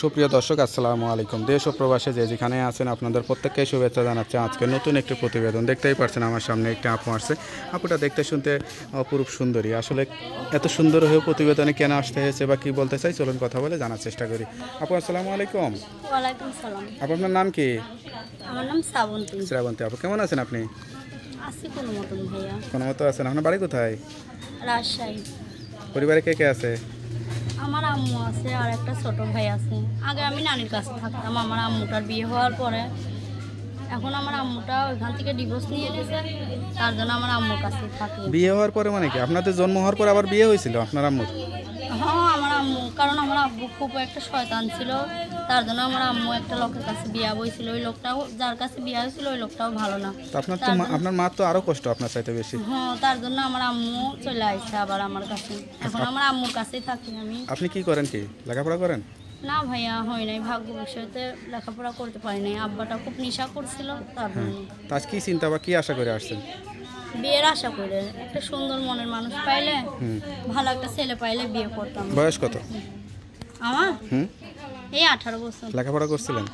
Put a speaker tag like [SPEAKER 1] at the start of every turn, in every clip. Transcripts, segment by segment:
[SPEAKER 1] সুপ্রিয় দর্শক আসসালামু আলাইকুম দেশ ও প্রবাসে যে যেখানে আছেন আপনাদের প্রত্যেককে শুভেচ্ছা জানাচ্ছে আজকে নতুন একটি প্রতিবেদন দেখতেই পারছেন আমার সামনে একটি আপু আসছে আপুটা দেখতে শুনতে অপরূপ সুন্দরী আসলে এত সুন্দর হয়ে প্রতিবেদনে কেন আসতে হয়েছে বা কি বলতে চাই চলুন কথা বলে জানার চেষ্টা করি আপু আসসালামু আলাইকুম আপু আপনার নাম কি
[SPEAKER 2] আমার নাম শ্রাবন্তী
[SPEAKER 1] শ্রাবন্তী আপু কেমন আছেন আপনি কোনো মতো আছেন আপনার বাড়ি কোথায় রাজশাহী পরিবারে কে কে আছে
[SPEAKER 2] আমার আম্মু আছে আর একটা ছোট ভাই আছে আগে আমি নানির কাছে থাকতাম আমার আম্মুটার বিয়ে হওয়ার পরে এখন আমার আম্মুটা ওইখান থেকে ডিভোর্স নিয়ে নিয়েছে তার জন্য আমার আম্মুর কাছে থাকি বিয়ে
[SPEAKER 1] হওয়ার পরে মানে কি আপনাদের জন্ম হওয়ার পরে আবার বিয়ে হয়েছিল আপনার আম্মুর
[SPEAKER 2] হ্যাঁ আমার আম্মু কারণ আমার আব্বু খুব একটা শয়তান ছিল তার জন্য আমার আম্মু একটা লোকের কাছে বিয়া বইছিল ওই লোকটাও যার কাছে বিয়া হয়েছিল ওই লোকটাও ভালো না
[SPEAKER 1] আপনার তো আপনার মা তো আরো কষ্ট আপনার চাইতে বেশি
[SPEAKER 2] হ্যাঁ তার জন্য আমার আম্মু চলে আসছে আবার আমার কাছে এখন আচ্ছা। আমার আম্মুর কাছেই থাকি আমি
[SPEAKER 1] আপনি কি করেন কি লেখাপড়া করেন
[SPEAKER 2] না ভাইয়া হয় নাই ভাগ্য বিষয়তে লেখাপড়া করতে পারি নাই আব্বাটা খুব নেশা করছিল তার হ্যাঁ। জন্য
[SPEAKER 1] আজ কি চিন্তা বা কি আশা করে আসছেন
[SPEAKER 2] বিয়ের আশা করে একটা সুন্দর মনের মানুষ পাইলে ভালো একটা ছেলে পাইলে বিয়ে করতাম বয়স কত আমার হুম এই আঠারো বছর
[SPEAKER 1] লেখাপড়া করছিলেন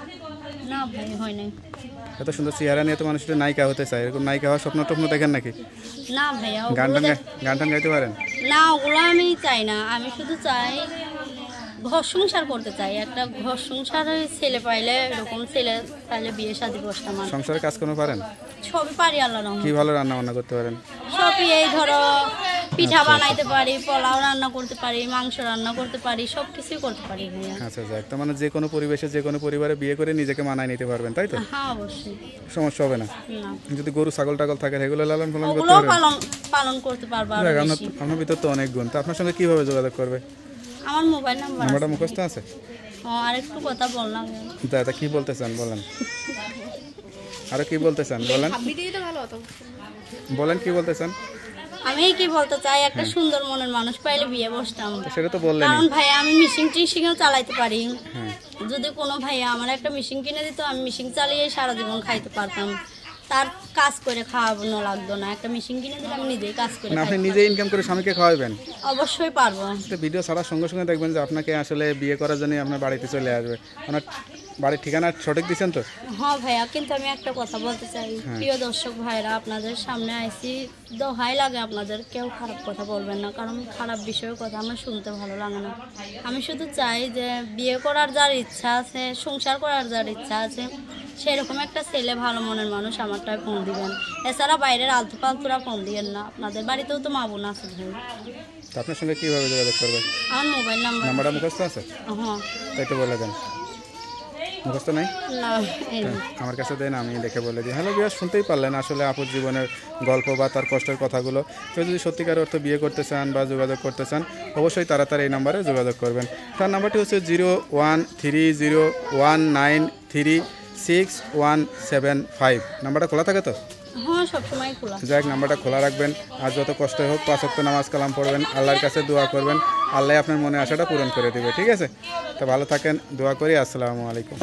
[SPEAKER 2] না ভাই হয় নাই
[SPEAKER 1] এত সুন্দর চেহারা নিয়ে তো মানুষের নায়িকা হতে চায় এরকম নায়িকা হওয়ার স্বপ্ন টপ্ন দেখেন নাকি
[SPEAKER 2] না ভাইয়া গান
[SPEAKER 1] টান গান টান গাইতে পারেন
[SPEAKER 2] না ওগুলো আমি চাই না আমি শুধু চাই ঘর সংসার করতে চাই একটা ঘর সংসার ছেলে পাইলে এরকম ছেলে পাইলে বিয়ে শাদি বসতাম
[SPEAKER 1] সংসারের কাজ কোনো পারেন
[SPEAKER 2] সবই পারি আল্লাহ কি
[SPEAKER 1] ভালো রান্না বান্না করতে পারেন
[SPEAKER 2] সবই এই ধরো পিঠা আচ্ছা, আচ্ছা। বানাইতে পারি পোলাও রান্না করতে পারি মাংস রান্না করতে পারি সব কিছুই করতে পারি আচ্ছা
[SPEAKER 1] আচ্ছা তো মানে যে কোনো পরিবেশে যে কোনো পরিবারে বিয়ে করে নিজেকে মানায় নিতে পারবেন তাই তো
[SPEAKER 2] হ্যাঁ অবশ্যই
[SPEAKER 1] সমস্যা হবে না যদি গরু ছাগল টাগল থাকে সেগুলো লালন পালন করতে পালন
[SPEAKER 2] পালন করতে পারবা আপনার
[SPEAKER 1] আপনার ভিতর তো অনেক গুণ তো আপনার সঙ্গে কিভাবে যোগাযোগ করবে
[SPEAKER 2] আমার মোবাইল নাম্বার নাম্বারটা মুখস্থ আছে আর একটু কথা বললাম
[SPEAKER 1] দাদা কি বলতে চান বলেন আর কি বলতে চান বলেন বলেন কি বলতে চান
[SPEAKER 2] আমি কি বলতে চাই একটা হ্যাঁ। সুন্দর মনের মানুষ পাইলে বিয়ে বসতাম
[SPEAKER 1] সেটা তো বললেন কারণ ভাই
[SPEAKER 2] আমি মেশিন টিশিং চালাতে পারি হ্যাঁ। যদি কোনো ভাই আমার একটা মেশিন কিনে দিত আমি মেশিন চালিয়ে সারা জীবন খাইতে পারতাম তার কাজ করে খাওয়ানো লাগতো না একটা মেশিন কিনে দিলে আমি নিজেই কাজ করে আপনি
[SPEAKER 1] নিজে ইনকাম করে স্বামীকে খাওয়াবেন
[SPEAKER 2] অবশ্যই পারবো
[SPEAKER 1] ভিডিও ছাড়ার সঙ্গে সঙ্গে দেখবেন যে আপনাকে আসলে বিয়ে করার জন্য আপনার বাড়িতে চলে আসবে আপনার বাড়ির ঠিকানা সঠিক দিচ্ছেন তো
[SPEAKER 2] হ্যাঁ ভাইয়া কিন্তু আমি একটা কথা বলতে চাই হ্যাঁ। প্রিয় দর্শক ভাইরা আপনাদের সামনে আইসি দোহাই লাগে আপনাদের কেউ খারাপ কথা বলবেন না কারণ খারাপ বিষয়ের কথা আমার শুনতে ভালো লাগে না আমি শুধু চাই যে বিয়ে করার যার ইচ্ছা আছে সংসার করার যার ইচ্ছা আছে সেরকম একটা ছেলে ভালো মনের মানুষ আমারটায় ফোন দিবেন এছাড়া বাইরের আলতু পালতুরা ফোন দিবেন না আপনাদের বাড়িতেও তো মা বোন আছে ভাই
[SPEAKER 1] আপনার সঙ্গে কীভাবে যোগাযোগ করবেন
[SPEAKER 2] আমার মোবাইল নাম্বার নাম্বারটা মুখস্থ আছে হ্যাঁ
[SPEAKER 1] তাই তো বলে দেন মুখস্থ নাই হ্যাঁ, আমার কাছে দেন আমি দেখে বলে দিই হ্যালো বিয়া শুনতেই পারলেন আসলে আপুর জীবনের গল্প বা তার কষ্টের কথাগুলো কেউ যদি সত্যিকার অর্থ বিয়ে করতে চান বা যোগাযোগ করতে চান অবশ্যই তাড়াতাড়ি এই নাম্বারে যোগাযোগ করবেন তার নাম্বারটি হচ্ছে zero one three zero one nine three six one seven five নাম্বারটা খোলা থাকে তো যাই হ্যাঁ, নাম্বারটা খোলা রাখবেন আর যত কষ্ট হোক পাঁচক্ত নামাজ কালাম পড়বেন আল্লাহর কাছে দোয়া করবেন আল্লাহ আপনার মনে আশাটা পূরণ করে দেবে ঠিক আছে তো ভালো থাকেন দোয়া করি আসসালামু আলাইকুম